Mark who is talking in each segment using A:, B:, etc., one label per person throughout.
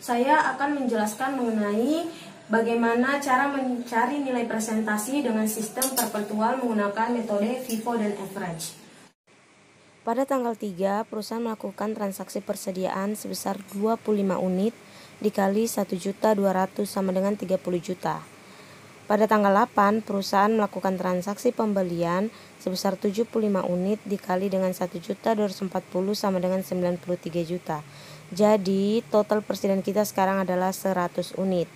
A: Saya akan menjelaskan mengenai bagaimana cara mencari nilai presentasi dengan sistem perpetual menggunakan metode FIFO dan average. Pada tanggal 3, perusahaan melakukan transaksi persediaan sebesar 25 unit dikali 1.200 sama dengan 30 juta. Pada tanggal 8, perusahaan melakukan transaksi pembelian sebesar 75 unit dikali dengan 1.240 sama dengan 93 juta. Jadi total persediaan kita sekarang adalah 100 unit.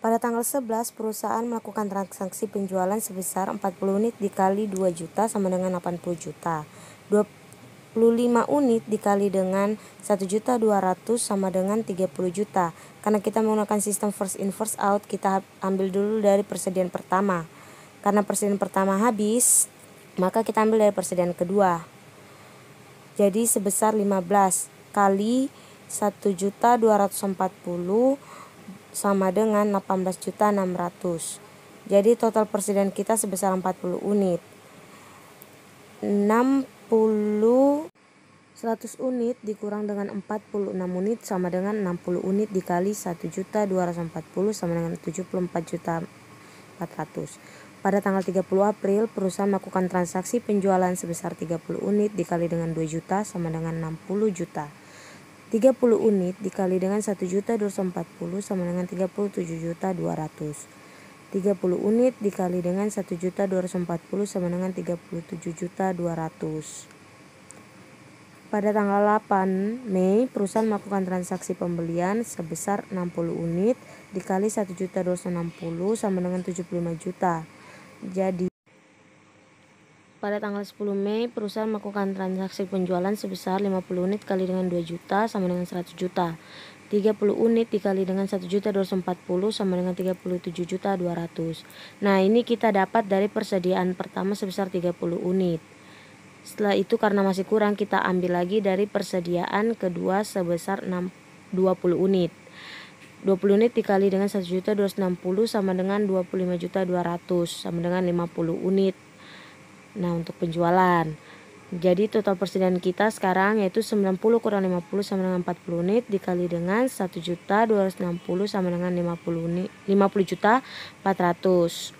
A: Pada tanggal 11, perusahaan melakukan transaksi penjualan sebesar 40 unit dikali 2 juta sama dengan 80 juta. 25 unit dikali dengan 1 juta 200 sama dengan 30 juta. Karena kita menggunakan sistem first in first out, kita ambil dulu dari persediaan pertama. Karena persediaan pertama habis, maka kita ambil dari persediaan kedua. Jadi sebesar 15 kali 1 juta 240 sama dengan juta 600 Jadi total persediaan kita sebesar 40 unit. 60 100 unit dikurang dengan 46 unit sama dengan 60 unit dikali 1 juta 240 sama dengan 74 juta 400 Pada tanggal 30 April, perusahaan melakukan transaksi penjualan sebesar 30 unit dikali dengan 2 juta sama dengan 60 juta. 30 unit dikali dengan 1 juta 240 sama dengan 37 juta 200. 30 unit dikali dengan 1 juta 240 sama dengan 37 juta 200. Pada tanggal 8 Mei, perusahaan melakukan transaksi pembelian sebesar 60 unit dikali 1 juta 260 sama dengan 75 juta. Jadi pada tanggal 10 Mei, perusahaan melakukan transaksi penjualan sebesar 50 unit kali dengan 2 juta sama dengan 100 juta. 30 unit dikali dengan 1 juta 240 sama dengan 37 juta 200. Nah, ini kita dapat dari persediaan pertama sebesar 30 unit. Setelah itu karena masih kurang kita ambil lagi dari persediaan kedua sebesar 6, 20 unit. 20 unit dikali dengan 260 sama dengan 200 sama dengan 50 unit. Nah, untuk penjualan. Jadi total persediaan kita sekarang yaitu 90 kurang 50 sama dengan 40 unit dikali dengan 1 juta 260 sama dengan 50 unit 50 juta 400.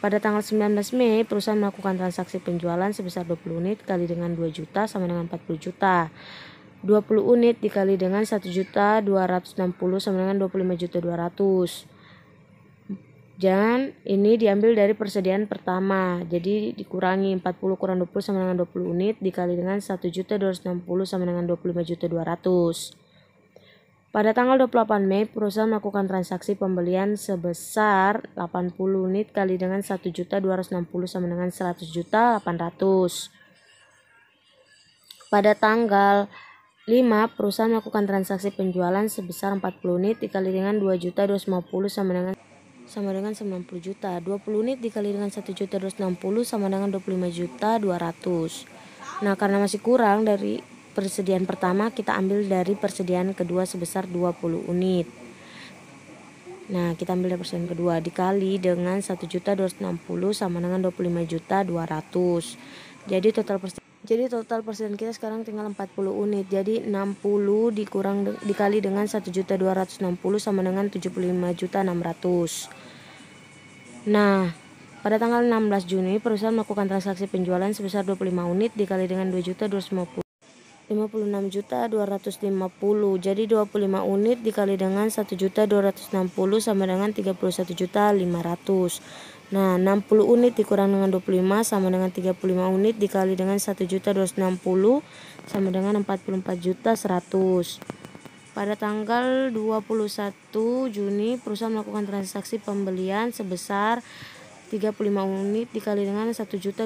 A: Pada tanggal 19 Mei, perusahaan melakukan transaksi penjualan sebesar 20 unit kali dengan 2 juta sama dengan 40 juta. 20 unit dikali dengan 1 juta 260 sama dengan 25 juta 200 dan ini diambil dari persediaan pertama jadi dikurangi 40 kurang 20 sama dengan 20 unit dikali dengan 1 juta 260 sama dengan 25 juta 200. pada tanggal 28 Mei perusahaan melakukan transaksi pembelian sebesar 80 unit kali dengan 1 juta 260 sama dengan 100 juta 800. pada tanggal 5. Perusahaan melakukan transaksi penjualan sebesar 40 unit dikali dengan 2 juta 250 sama dengan sama dengan 90 juta 20 unit dikali dengan 1 juta 260 sama dengan 25 juta 200 nah karena masih kurang dari persediaan pertama kita ambil dari persediaan kedua sebesar 20 unit Nah, kita ambil dari persediaan kedua dikali dengan 260 sama dengan 25 juta 200 Jadi total persediaan jadi total persediaan kita sekarang tinggal 40 unit jadi 60 dikurang de dikali dengan 1.260 sama dengan 75.600 nah pada tanggal 16 Juni perusahaan melakukan transaksi penjualan sebesar 25 unit dikali dengan 2.250 56.250 250 jadi 25 unit dikali dengan 1.260 sama dengan 31.500. Nah, 60 unit dikurang dengan 25 sama dengan 35 unit dikali dengan 1.260 sama dengan 44.100. Pada tanggal 21 Juni, perusahaan melakukan transaksi pembelian sebesar 35 unit dikali dengan 1.264.000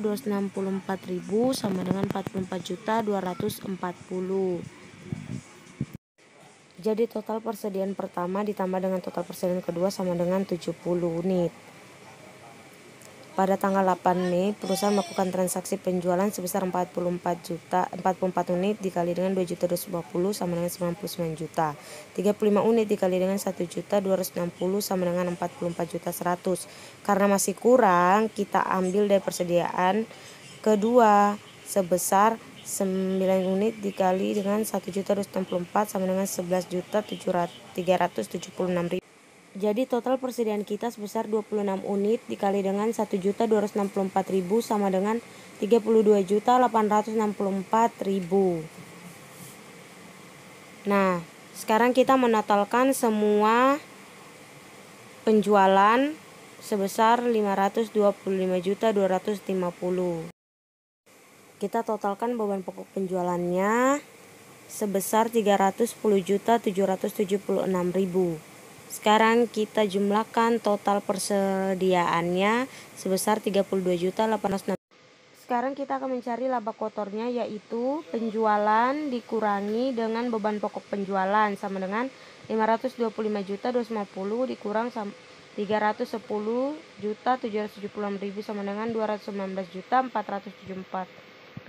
A: sama dengan 44.240. Jadi total persediaan pertama ditambah dengan total persediaan kedua sama dengan 70 unit. Pada tanggal 8 Mei, perusahaan melakukan transaksi penjualan sebesar 44 juta 44 unit dikali dengan 2 juta 250 sama dengan 99 juta. 35 unit dikali dengan 1 juta 260 sama dengan 44 juta 100. Karena masih kurang, kita ambil dari persediaan kedua sebesar 9 unit dikali dengan 1 juta 264 sama dengan 11 juta 376 ribu. Jadi total persediaan kita sebesar 26 unit dikali dengan 1.264.000 sama dengan 32.864.000. Nah, sekarang kita menotalkan semua penjualan sebesar 525.250. Kita totalkan beban pokok penjualannya sebesar 310.776.000. Sekarang kita jumlahkan total persediaannya sebesar 32.860. Sekarang kita akan mencari laba kotornya yaitu penjualan dikurangi dengan beban pokok penjualan sama dengan 525 juta 250 dikurang 310 juta 776.000 sama dengan 219 juta 474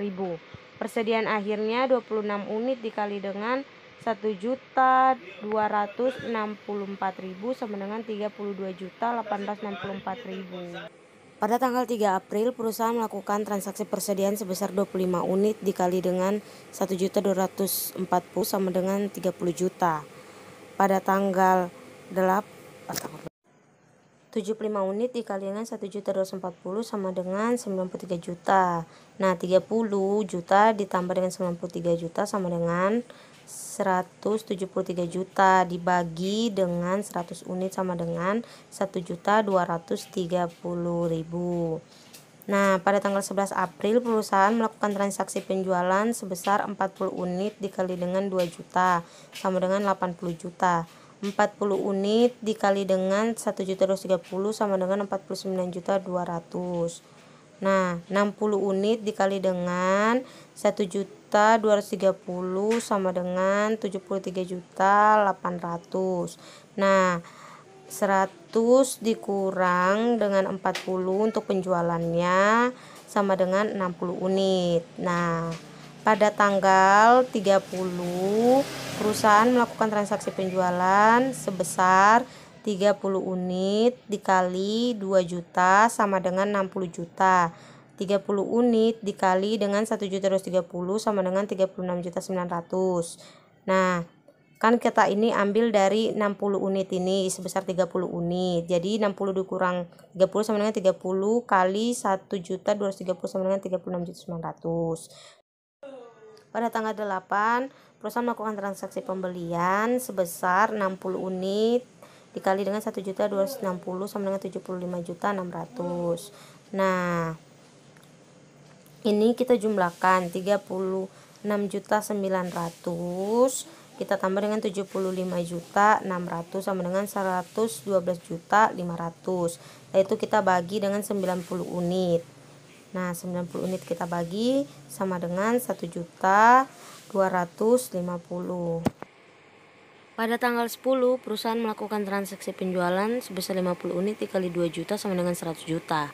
A: persediaan akhirnya 26 unit dikali dengan juta ribu sama dengan juta ribu. Pada tanggal 3 April, perusahaan melakukan transaksi persediaan sebesar 25 unit dikali dengan 1.240 sama dengan 30 juta. Pada tanggal 8 75 unit dikali dengan 1.240 sama dengan 93 juta. Nah, 30 juta ditambah dengan 93 juta sama dengan 173 juta dibagi dengan 100 unit sama dengan 1 juta 1.230.000. Nah, pada tanggal 11 April perusahaan melakukan transaksi penjualan sebesar 40 unit dikali dengan 2 juta sama dengan 80 juta. 40 unit dikali dengan 1 juta 230 sama dengan 49 juta 200 Nah, 60 unit dikali dengan 1 juta juta 230 sama dengan 73 juta 800 nah 100 dikurang dengan 40 untuk penjualannya sama dengan 60 unit nah pada tanggal 30 perusahaan melakukan transaksi penjualan sebesar 30 unit dikali 2 juta sama dengan 60 juta 30 unit dikali dengan juta 230 sama dengan 36 juta 900 Nah, kan kita ini ambil dari 60 unit ini sebesar 30 unit. Jadi 60 dikurang 30 sama dengan 30 kali 1 juta 230 sama dengan 36 juta 900 Pada tanggal 8, perusahaan melakukan transaksi pembelian sebesar 60 unit dikali dengan 1 juta 260 sama dengan 75 juta 600 Nah, ini kita jumlahkan 36.900 kita tambah dengan 75 juta 600 sama dengan 112 juta 500 yaitu nah, kita bagi dengan 90 unit nah 90 unit kita bagi sama dengan 1 juta 250 pada tanggal 10, perusahaan melakukan transaksi penjualan sebesar 50 unit dikali 2 juta sama dengan 100 juta.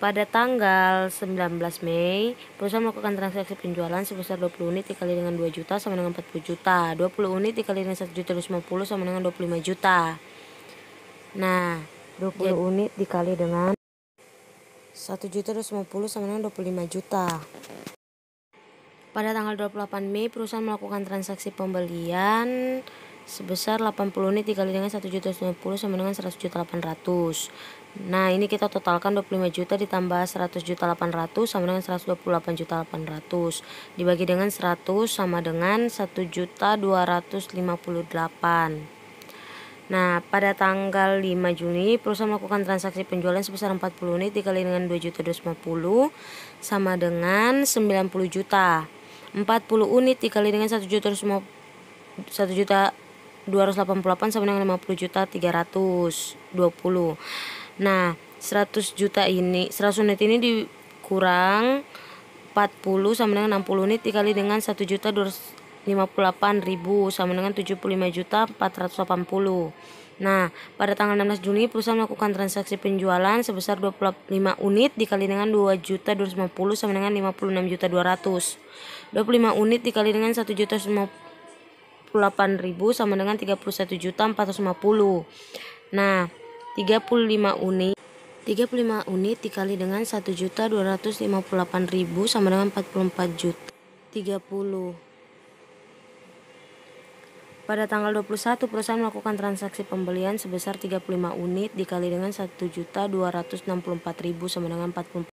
A: Pada tanggal 19 Mei, perusahaan melakukan transaksi penjualan sebesar 20 unit dikali dengan 2 juta sama dengan 40 juta. 20 unit dikali dengan 1 juta 50 sama dengan 25 juta. Nah, 20 jadi, unit dikali dengan 1 juta 50 sama dengan 25 juta. Pada tanggal 28 Mei, perusahaan melakukan transaksi pembelian sebesar 80 unit dikali dengan 90 sama dengan 800 nah ini kita totalkan 25 juta ditambah 100 juta 800 sama dengan juta 800 dibagi dengan 100 sama dengan 1 juta 258 Nah, pada tanggal 5 Juni, perusahaan melakukan transaksi penjualan sebesar 40 unit dikali dengan 2.250 sama dengan 90 juta. 40 unit dikali dengan 1 juta 1 juta 288 sama dengan 50 juta 320 nah 100 juta ini 100 unit ini dikurang 40 sama dengan 60 unit dikali dengan 1 juta 258 ribu sama dengan 75 juta 480 nah pada tanggal 16 Juni perusahaan melakukan transaksi penjualan sebesar 25 unit dikali dengan 2 juta 250 sama dengan 56 juta 200 25 unit dikali dengan 1 juta 50 48.000 sama dengan 31.450. Nah, 35 unit 35 unit dikali dengan 1.258.000 sama dengan 44 juta 30 pada tanggal 21 perusahaan melakukan transaksi pembelian sebesar 35 unit dikali dengan 1.264.000 sama dengan 44